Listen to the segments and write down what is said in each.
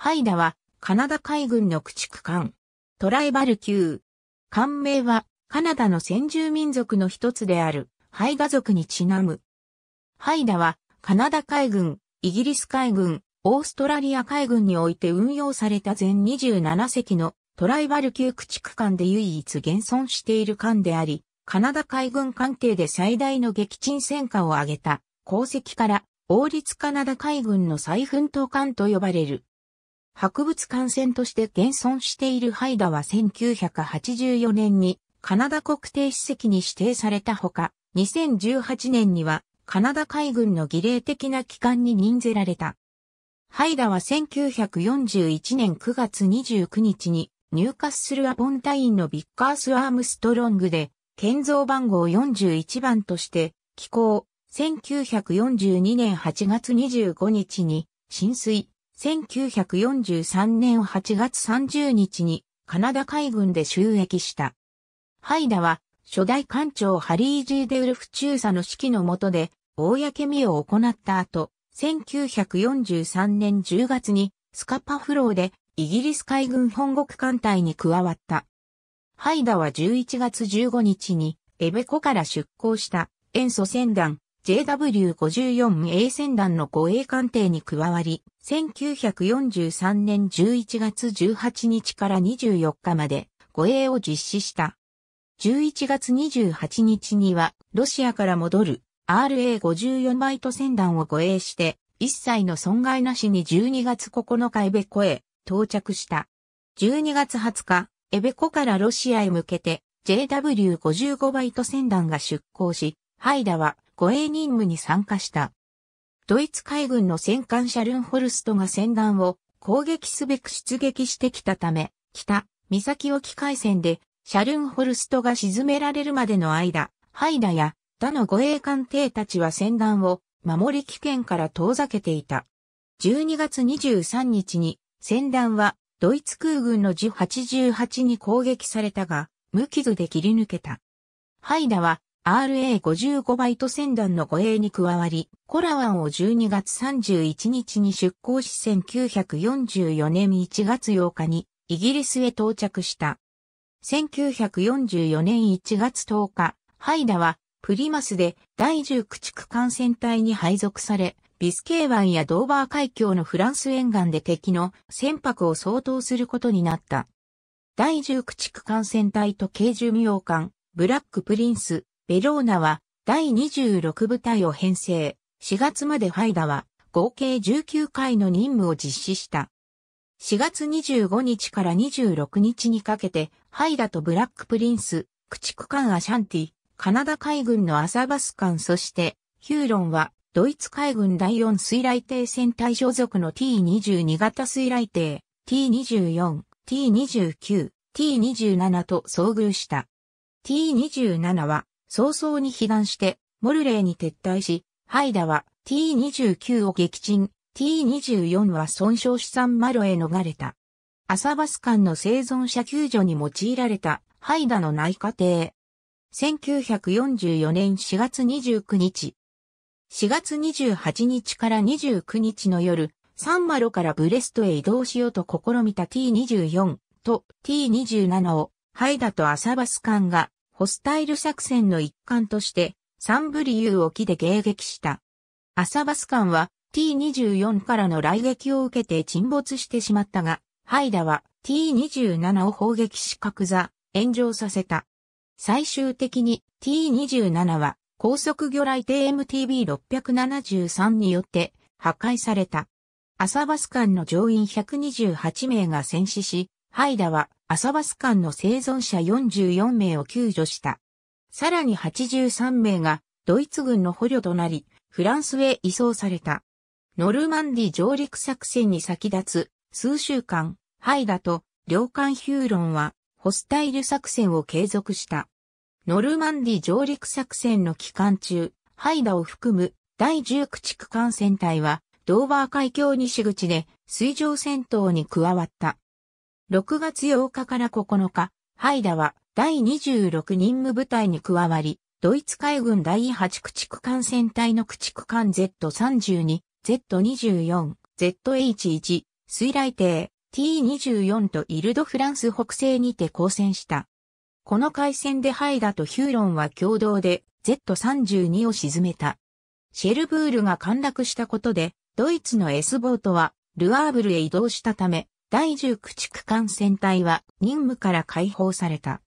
ハイダは、カナダ海軍の駆逐艦。トライバル級。艦名は、カナダの先住民族の一つである、ハイガ族にちなむ。ハイダは、カナダ海軍、イギリス海軍、オーストラリア海軍において運用された全27隻のトライバル級駆逐艦で唯一現存している艦であり、カナダ海軍艦艇で最大の撃沈戦果を挙げた功績から、王立カナダ海軍の再奮闘艦と呼ばれる。博物館船として現存しているハイダは1984年にカナダ国定史跡に指定されたほか、2018年にはカナダ海軍の儀礼的な機関に任ぜられた。ハイダは1941年9月29日に入荷するアポンタインのビッカース・アームストロングで建造番号41番として寄港1942年8月25日に浸水、1943年8月30日にカナダ海軍で収益した。ハイダは初代艦長ハリー・ジー・デウルフ中佐の指揮の下で、公見を行った後、1943年10月にスカパフローでイギリス海軍本国艦隊に加わった。ハイダは11月15日にエベコから出港した塩素船団 JW54A 船団の護衛艦艇に加わり、1943年11月18日から24日まで護衛を実施した。11月28日には、ロシアから戻る RA54 バイト船団を護衛して、一切の損害なしに12月9日エベコへ到着した。12月20日、エベコからロシアへ向けて JW55 バイト船団が出港し、ハイダは護衛任務に参加した。ドイツ海軍の戦艦シャルンホルストが戦団を攻撃すべく出撃してきたため、北、岬沖海戦で、シャルンホルストが沈められるまでの間、ハイダや他の護衛艦艇たちは戦団を守り危険から遠ざけていた。12月23日に戦団はドイツ空軍の G88 に攻撃されたが、無傷で切り抜けた。ハイダは RA55 バイト船団の護衛に加わり、コラワンを12月31日に出港し1944年1月8日にイギリスへ到着した。1944年1月10日、ハイダはプリマスで第10駆逐艦船隊に配属され、ビスケー湾やドーバー海峡のフランス沿岸で敵の船舶を相当することになった。第10駆逐艦船隊と軽寿洋艦、ブラックプリンス、ベローナは第26部隊を編成、4月までファイダは合計19回の任務を実施した。4月25日から26日にかけて、ハイダとブラックプリンス、駆逐艦アシャンティ、カナダ海軍のアサバス艦そして、ヒューロンは、ドイツ海軍第4水雷艇戦隊所属の T22 型水雷艇、T24、T29、T27 と遭遇した。T27 は、早々に被弾して、モルレーに撤退し、ハイダは T29 を撃沈、T24 は損傷資産マロへ逃れた。アサバス艦の生存者救助に用いられたハイダの内科艇。1944年4月29日。4月28日から29日の夜、サンマロからブレストへ移動しようと試みた T24 と T27 をハイダとアサバス艦がホスタイル作戦の一環として、サンブリユー沖で迎撃した。アサバス艦は T24 からの来撃を受けて沈没してしまったが、ハイダは T27 を砲撃し格座、炎上させた。最終的に T27 は高速魚雷艇 MTB673 によって破壊された。サバス艦の乗員128名が戦死し、ハイダはアサバス艦の生存者44名を救助した。さらに83名がドイツ軍の捕虜となり、フランスへ移送された。ノルマンディ上陸作戦に先立つ数週間、ハイダと領艦ヒューロンはホスタイル作戦を継続した。ノルマンディ上陸作戦の期間中、ハイダを含む第10駆逐艦船隊はドーバー海峡西口で水上戦闘に加わった。6月8日から9日、ハイダは第26任務部隊に加わり、ドイツ海軍第8駆逐艦戦隊の駆逐艦 Z32、Z24、ZH1、水雷艇 T24 とイルドフランス北西にて交戦した。この海戦でハイダとヒューロンは共同で Z32 を沈めた。シェルブールが陥落したことで、ドイツの S ボートはルアーブルへ移動したため、第10駆逐艦船隊は任務から解放された。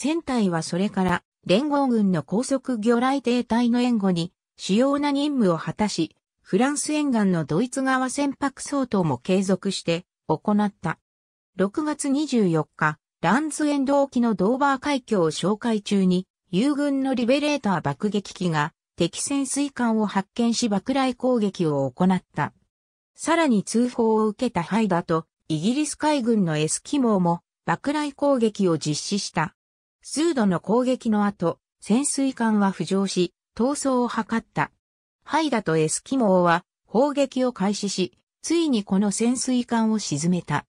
船隊はそれから連合軍の高速魚雷艇隊の援護に主要な任務を果たし、フランス沿岸のドイツ側船舶相当も継続して行った。6月24日、ランズエンド沖のドーバー海峡を紹介中に、友軍のリベレーター爆撃機が敵潜水艦を発見し爆雷攻撃を行った。さらに通報を受けたハイダとイギリス海軍のエスキモーも爆雷攻撃を実施した。数度の攻撃の後、潜水艦は浮上し、逃走を図った。ハイダとエスキモーは砲撃を開始し、ついにこの潜水艦を沈めた。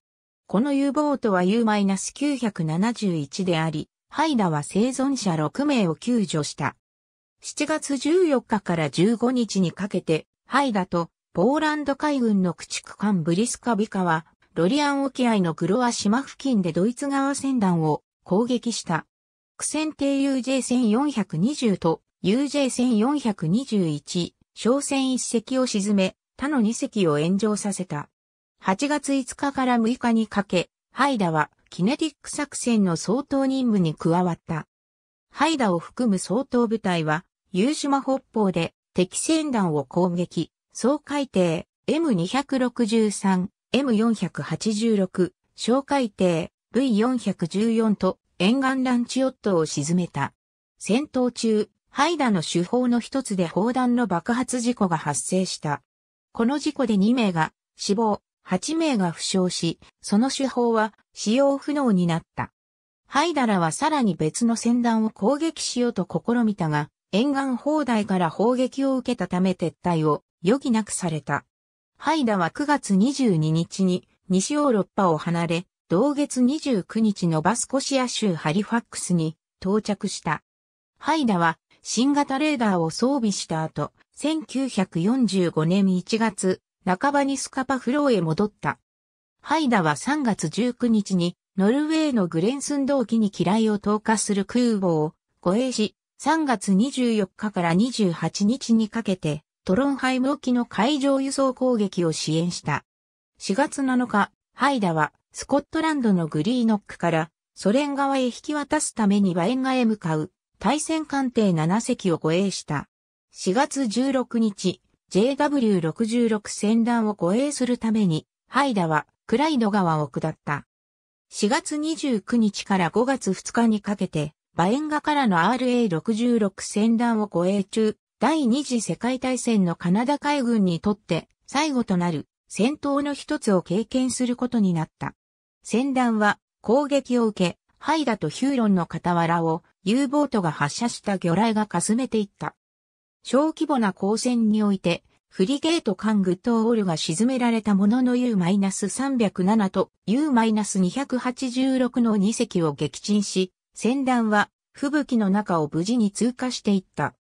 この U ボートは U-971 であり、ハイダは生存者6名を救助した。7月14日から15日にかけて、ハイダとポーランド海軍の駆逐艦ブリスカビカはロリアン沖合の黒和島付近でドイツ側船団を攻撃した。苦戦艇 UJ 1 420と UJ 1 421、商船一隻を沈め、他の二隻を炎上させた。8月5日から6日にかけ、ハイダはキネティック作戦の総統任務に加わった。ハイダを含む総統部隊は、湯島北方で敵船団を攻撃、総海艇 M263 M486、小海艇、V414 と沿岸ランチヨットを沈めた。戦闘中、ハイダの手法の一つで砲弾の爆発事故が発生した。この事故で2名が死亡、8名が負傷し、その手法は使用不能になった。ハイダラはさらに別の船団を攻撃しようと試みたが、沿岸砲台から砲撃を受けたため撤退を余儀なくされた。ハイダは9月22日に西ヨーロッパを離れ、同月29日のバスコシア州ハリファックスに到着した。ハイダは新型レーダーを装備した後、1945年1月、半ばにスカパフローへ戻った。ハイダは3月19日にノルウェーのグレンスン同期に機雷を投下する空母を護衛し、3月24日から28日にかけてトロンハイム沖の海上輸送攻撃を支援した。4月7日、ハイダはスコットランドのグリーノックからソ連側へ引き渡すためにバエンガへ向かう対戦艦艇7隻を護衛した。4月16日、JW66 戦団を護衛するために、ハイダはクライド川を下った。4月29日から5月2日にかけて、バエンガからの RA66 戦団を護衛中、第二次世界大戦のカナダ海軍にとって最後となる戦闘の一つを経験することになった。戦団は攻撃を受け、ハイダとヒューロンの傍らを U ボートが発射した魚雷がかすめていった。小規模な光戦において、フリゲート艦グトドオルが沈められたものの U-307 と U-286 の2隻を撃沈し、戦団は吹雪の中を無事に通過していった。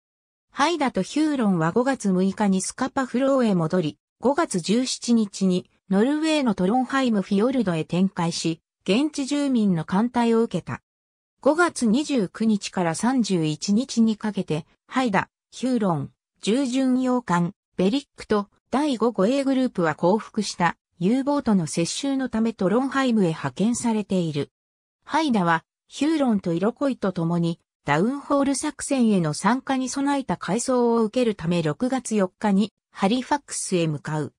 ハイダとヒューロンは5月6日にスカパフローへ戻り、5月17日にノルウェーのトロンハイムフィヨルドへ展開し、現地住民の艦隊を受けた。5月29日から31日にかけて、ハイダ、ヒューロン、従巡洋艦、ベリックと第5護衛グループは降伏した U ボートの接収のためトロンハイムへ派遣されている。ハイダはヒューロンとイロコイと共にダウンホール作戦への参加に備えた改装を受けるため6月4日にハリファックスへ向かう。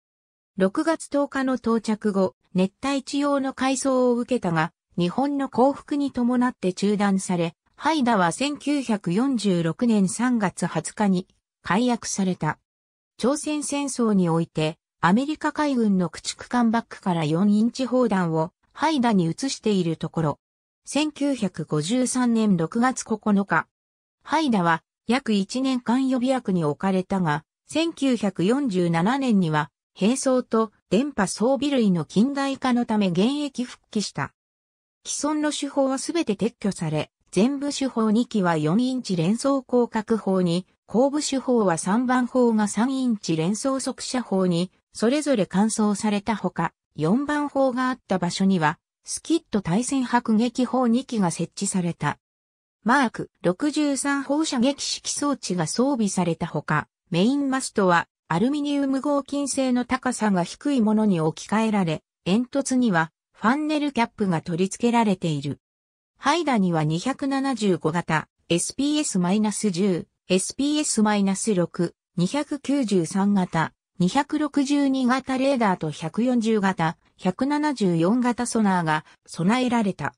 6月10日の到着後、熱帯地用の改装を受けたが、日本の降伏に伴って中断され、ハイダは1946年3月20日に解約された。朝鮮戦争において、アメリカ海軍の駆逐艦バックから4インチ砲弾をハイダに移しているところ、1953年6月9日。ハイダは約1年間予備役に置かれたが、1947年には並走と電波装備類の近代化のため現役復帰した。既存の手法は全て撤去され、全部手法2機は4インチ連装広角砲に、後部手法は3番砲が3インチ連装速射砲に、それぞれ換装されたほか、4番砲があった場所には、スキット対戦迫撃砲2機が設置された。マーク63放射撃式装置が装備されたほか、メインマストはアルミニウム合金製の高さが低いものに置き換えられ、煙突にはファンネルキャップが取り付けられている。ハイダには275型、SPS-10、SPS-6、293型、262型レーダーと140型、174型ソナーが備えられた。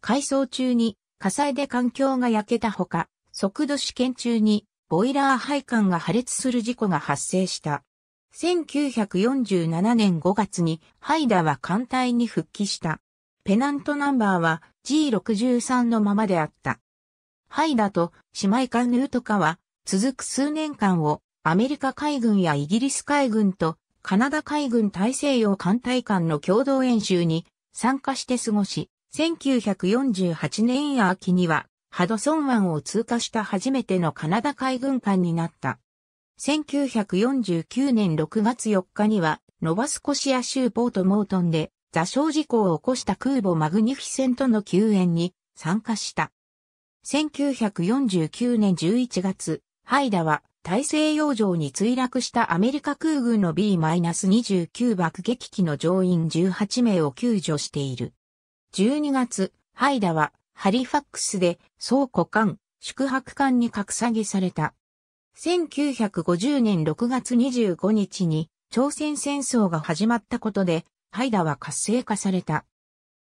改装中に火災で環境が焼けたほか、速度試験中にボイラー配管が破裂する事故が発生した。1947年5月にハイダは艦隊に復帰した。ペナントナンバーは G63 のままであった。ハイダと姉妹艦ヌートカは続く数年間をアメリカ海軍やイギリス海軍とカナダ海軍大西洋艦隊艦の共同演習に参加して過ごし、1948年秋にはハドソン湾を通過した初めてのカナダ海軍艦になった。1949年6月4日には、ノバスコシア州ポートモートンで座礁事故を起こした空母マグニフィセントの救援に参加した。1949年11月、ハイダは大西洋上に墜落したアメリカ空軍の B-29 爆撃機の乗員18名を救助している。12月、ハイダはハリファックスで倉庫艦、宿泊艦に格下げされた。1950年6月25日に朝鮮戦争が始まったことで、ハイダは活性化された。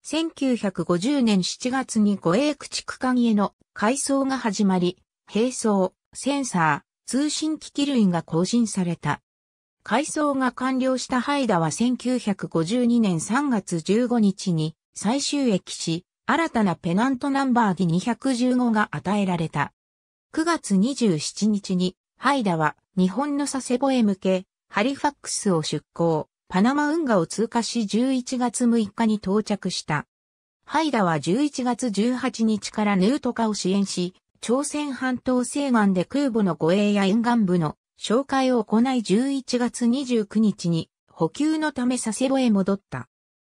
1950年7月に護衛駆逐艦への改装が始まり、兵装、センサー、通信機器類が更新された。改装が完了したハイダは1952年3月15日に最終駅し、新たなペナントナンバーに215が与えられた。9月27日にハイダは日本の佐世保へ向け、ハリファックスを出港、パナマ運河を通過し11月6日に到着した。ハイダは11月18日からヌートカを支援し、朝鮮半島西岸で空母の護衛や沿岸部の紹介を行い11月29日に補給のため佐世保へ戻った。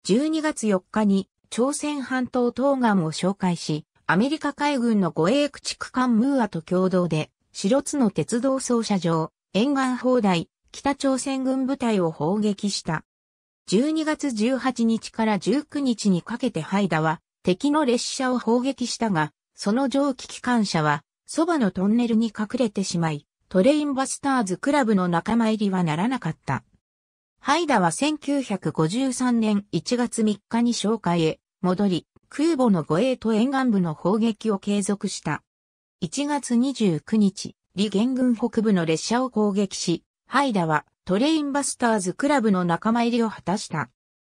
12月4日に朝鮮半島東岸を紹介し、アメリカ海軍の護衛駆逐艦ムーアと共同で、白津の鉄道操車場、沿岸砲台、北朝鮮軍部隊を砲撃した。12月18日から19日にかけてハイダは敵の列車を砲撃したが、その蒸気機関車は、そばのトンネルに隠れてしまい、トレインバスターズクラブの仲間入りはならなかった。ハイダは1953年1月3日に紹介へ戻り、空母の護衛と沿岸部の砲撃を継続した。1月29日、利元軍北部の列車を攻撃し、ハイダはトレインバスターズクラブの仲間入りを果たした。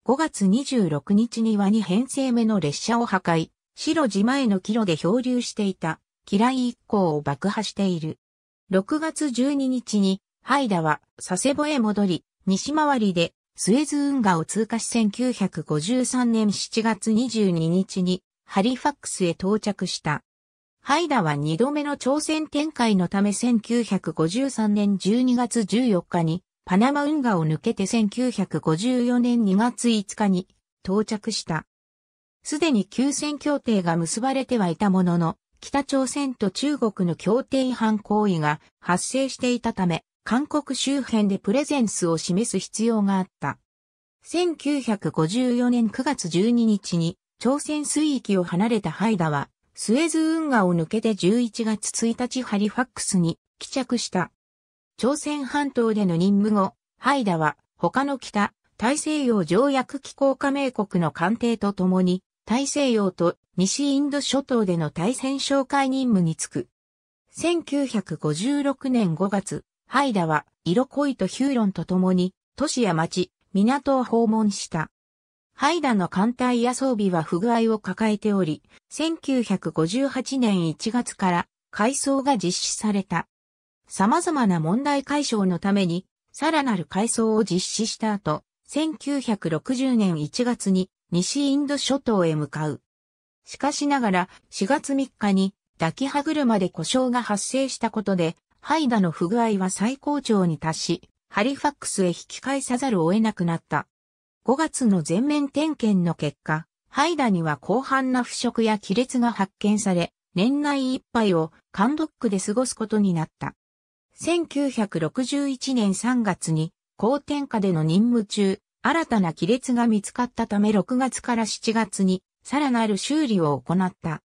5月26日には2編成目の列車を破壊、白地前のキロで漂流していた、キライ一行を爆破している。6月12日に、ハイダは佐世保へ戻り、西回りでスエズ運河を通過し1953年7月22日にハリファックスへ到着した。ハイダは2度目の朝鮮展開のため1953年12月14日にパナマ運河を抜けて1954年2月5日に到着した。すでに休戦協定が結ばれてはいたものの、北朝鮮と中国の協定違反行為が発生していたため、韓国周辺でプレゼンスを示す必要があった。1954年9月12日に朝鮮水域を離れたハイダは、スエズ運河を抜けて11月1日ハリファックスに帰着した。朝鮮半島での任務後、ハイダは他の北大西洋条約機構加盟国の艦艇と共に大西洋と西インド諸島での対戦紹介任務に就く。1956年5月、ハイダは、色恋とヒューロンと共に、都市や町、港を訪問した。ハイダの艦隊や装備は不具合を抱えており、1958年1月から改装が実施された。様々な問題解消のために、さらなる改装を実施した後、1960年1月に西インド諸島へ向かう。しかしながら、4月3日に抱き歯車で故障が発生したことで、ハイダの不具合は最高潮に達し、ハリファックスへ引き返さざるを得なくなった。5月の全面点検の結果、ハイダには広範な腐食や亀裂が発見され、年内いっぱいをカンドックで過ごすことになった。1961年3月に、高天下での任務中、新たな亀裂が見つかったため6月から7月にさらなる修理を行った。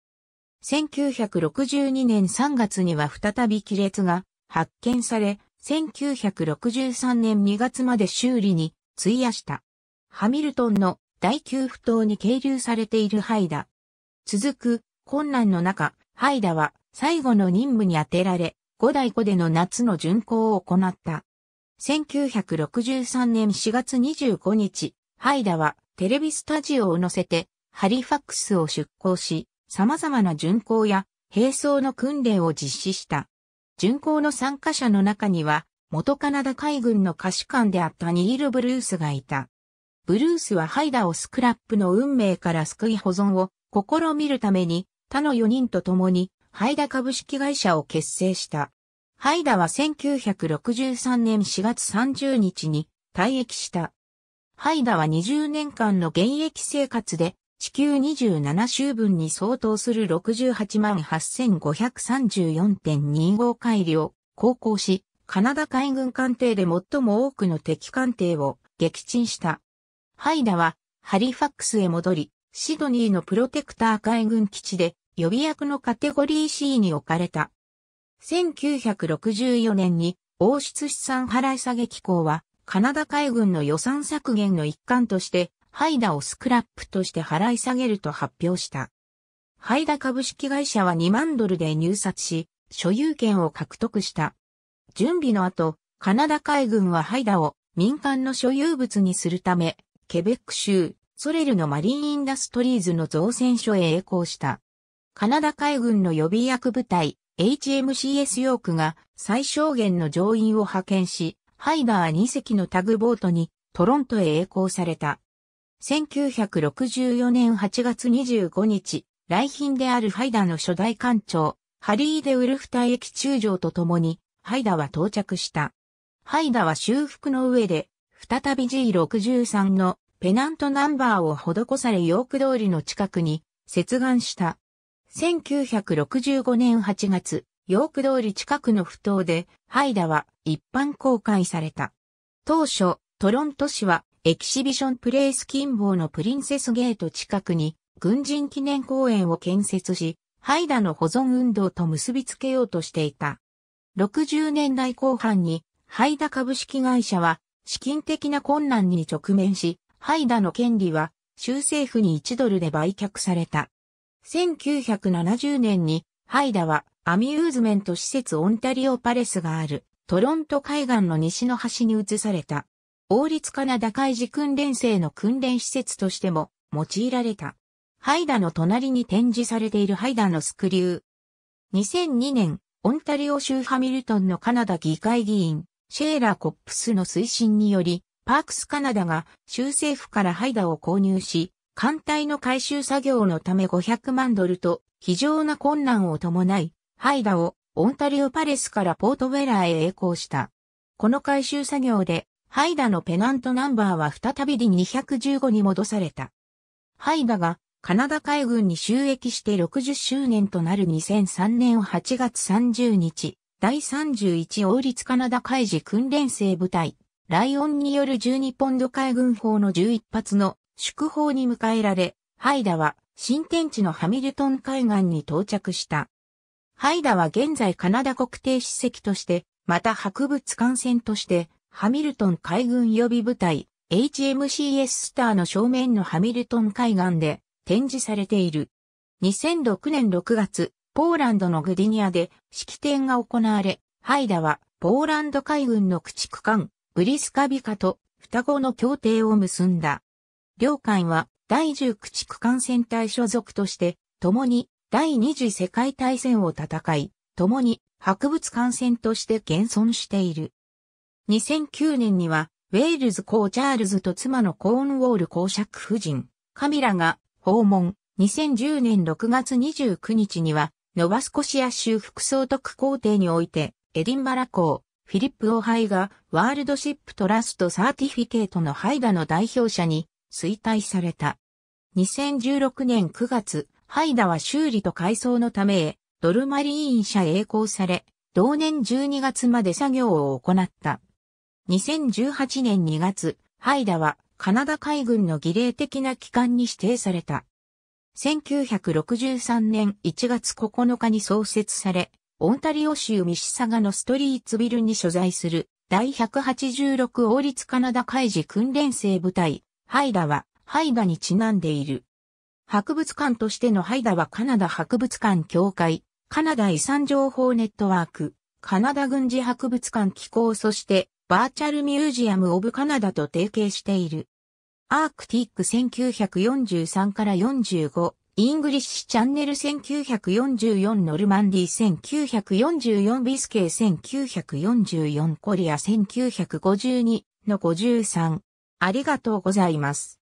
1962年3月には再び亀裂が発見され、1963年2月まで修理に費やした。ハミルトンの第9不当に係留されているハイダ。続く困難の中、ハイダは最後の任務に当てられ、五代湖での夏の巡行を行った。1963年4月25日、ハイダはテレビスタジオを乗せてハリファックスを出港し、様々な巡航や並走の訓練を実施した。巡航の参加者の中には、元カナダ海軍の歌手官であったニール・ブルースがいた。ブルースはハイダをスクラップの運命から救い保存を試みるために、他の4人と共に、ハイダ株式会社を結成した。ハイダは1963年4月30日に退役した。ハイダは20年間の現役生活で地球27周分に相当する68万8534.25海里を航行し、カナダ海軍艦艇で最も多くの敵艦艇を撃沈した。ハイダはハリファックスへ戻り、シドニーのプロテクター海軍基地で予備役のカテゴリー C に置かれた。1964年に王室資産払い下げ機構は、カナダ海軍の予算削減の一環として、ハイダをスクラップとして払い下げると発表した。ハイダ株式会社は2万ドルで入札し、所有権を獲得した。準備の後、カナダ海軍はハイダを民間の所有物にするため、ケベック州、ソレルのマリンインダストリーズの造船所へ栄光した。カナダ海軍の予備役部隊、HMCS ヨークが最小限の乗員を派遣し、ハイダー2隻のタグボートにトロントへ栄光された。1964年8月25日、来賓であるハイダーの初代艦長、ハリー・デ・ウルフタ駅中将と共に、ハイダーは到着した。ハイダーは修復の上で、再び G63 のペナントナンバーを施されヨーク通りの近くに接岸した。1965年8月、ヨーク通り近くの埠頭で、ハイダは一般公開された。当初、トロント市はエキシビションプレイス近傍のプリンセスゲート近くに軍人記念公園を建設し、ハイダの保存運動と結びつけようとしていた。60年代後半に、ハイダ株式会社は資金的な困難に直面し、ハイダの権利は州政府に1ドルで売却された。1970年にハイダはアミューズメント施設オンタリオパレスがあるトロント海岸の西の端に移された。王立カナダ海事訓練生の訓練施設としても用いられた。ハイダの隣に展示されているハイダのスクリュー。2002年、オンタリオ州ハミルトンのカナダ議会議員、シェーラー・コップスの推進により、パークスカナダが州政府からハイダを購入し、艦隊の回収作業のため500万ドルと非常な困難を伴い、ハイダをオンタリオパレスからポートウェラーへ栄光した。この回収作業で、ハイダのペナントナンバーは再び D215 に戻された。ハイダがカナダ海軍に収益して60周年となる2003年8月30日、第31王立カナダ海事訓練生部隊、ライオンによる12ポンド海軍砲の11発の祝砲に迎えられ、ハイダは新天地のハミルトン海岸に到着した。ハイダは現在カナダ国定史跡として、また博物館船として、ハミルトン海軍予備部隊 HMCS スターの正面のハミルトン海岸で展示されている。2006年6月、ポーランドのグディニアで式典が行われ、ハイダはポーランド海軍の駆逐艦ブリスカビカと双子の協定を結んだ。両艦は第1駆逐艦戦隊所属として、共に第二次世界大戦を戦い、共に博物艦船として現存している。2009年には、ウェールズ公チャールズと妻のコーンウォール公爵夫人、カミラが訪問。2010年6月29日には、ノバスコシア州副総督皇帝において、エディンバラ公、フィリップ・オハイが、ワールドシップトラストサーティフィケートのハイダの代表者に衰退された。2016年9月、ハイダは修理と改装のためへ、ドルマリーン社へ栄光され、同年12月まで作業を行った。2018年2月、ハイダはカナダ海軍の儀礼的な機関に指定された。1963年1月9日に創設され、オンタリオ州ミシサガのストリーツビルに所在する第186王立カナダ海事訓練生部隊ハイダは、ハイダにちなんでいる。博物館としてのハイダはカナダ博物館協会、カナダ遺産情報ネットワーク、カナダ軍事博物館機構そして、バーチャルミュージアム・オブ・カナダと提携している。アークティック1943から45、イングリッシュチャンネル1944ノルマンディ1944ビスケ1944コリア1952の53ありがとうございます。